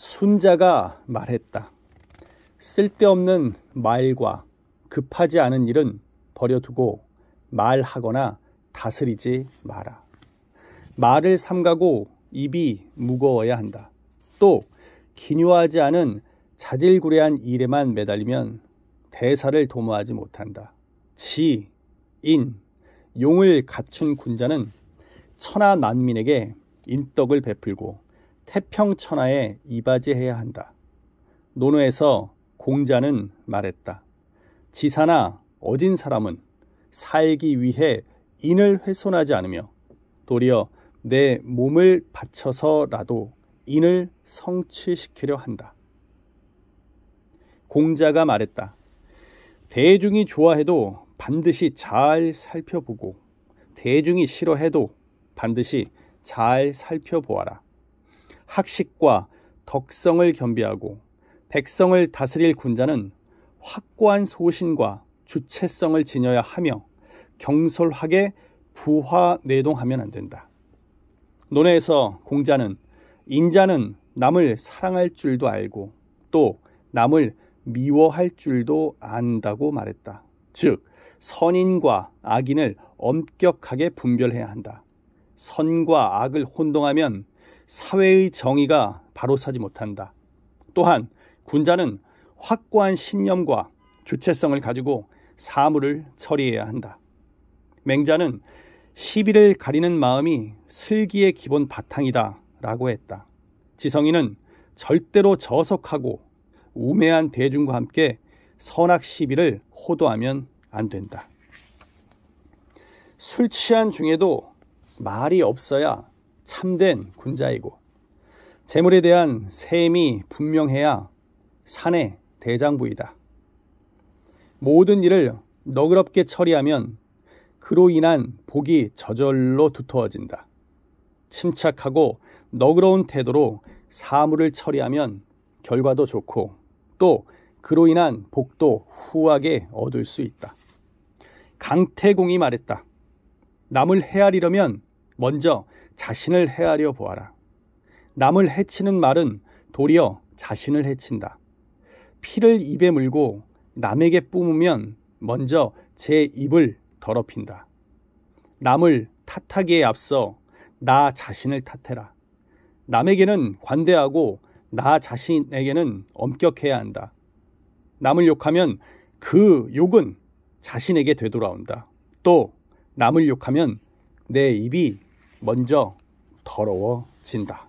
순자가 말했다. 쓸데없는 말과 급하지 않은 일은 버려두고 말하거나 다스리지 마라. 말을 삼가고 입이 무거워야 한다. 또 기묘하지 않은 자질구레한 일에만 매달리면 대사를 도모하지 못한다. 지, 인, 용을 갖춘 군자는 천하 만민에게 인덕을 베풀고 태평천하에 이바지해야 한다. 논어에서 공자는 말했다. 지사나 어진 사람은 살기 위해 인을 훼손하지 않으며 도리어 내 몸을 바쳐서라도 인을 성취시키려 한다. 공자가 말했다. 대중이 좋아해도 반드시 잘 살펴보고 대중이 싫어해도 반드시 잘 살펴보아라. 학식과 덕성을 겸비하고 백성을 다스릴 군자는 확고한 소신과 주체성을 지녀야 하며 경솔하게 부화 내동하면 안 된다. 논에서 공자는 인자는 남을 사랑할 줄도 알고 또 남을 미워할 줄도 안다고 말했다. 즉, 선인과 악인을 엄격하게 분별해야 한다. 선과 악을 혼동하면 사회의 정의가 바로서지 못한다. 또한 군자는 확고한 신념과 주체성을 가지고 사물을 처리해야 한다. 맹자는 시비를 가리는 마음이 슬기의 기본 바탕이다 라고 했다. 지성이는 절대로 저속하고 우매한 대중과 함께 선악 시비를 호도하면 안 된다. 술 취한 중에도 말이 없어야 참된 군자이고 재물에 대한 셈이 분명해야 산의 대장부이다. 모든 일을 너그럽게 처리하면 그로 인한 복이 저절로 두터워진다. 침착하고 너그러운 태도로 사물을 처리하면 결과도 좋고 또 그로 인한 복도 후하게 얻을 수 있다. 강태공이 말했다. 남을 헤아리려면 먼저 자신을 헤아려 보아라. 남을 해치는 말은 도리어 자신을 해친다. 피를 입에 물고 남에게 뿜으면 먼저 제 입을 더럽힌다. 남을 탓하기에 앞서 나 자신을 탓해라. 남에게는 관대하고 나 자신에게는 엄격해야 한다. 남을 욕하면 그 욕은 자신에게 되돌아온다. 또 남을 욕하면 내 입이 먼저 더러워진다.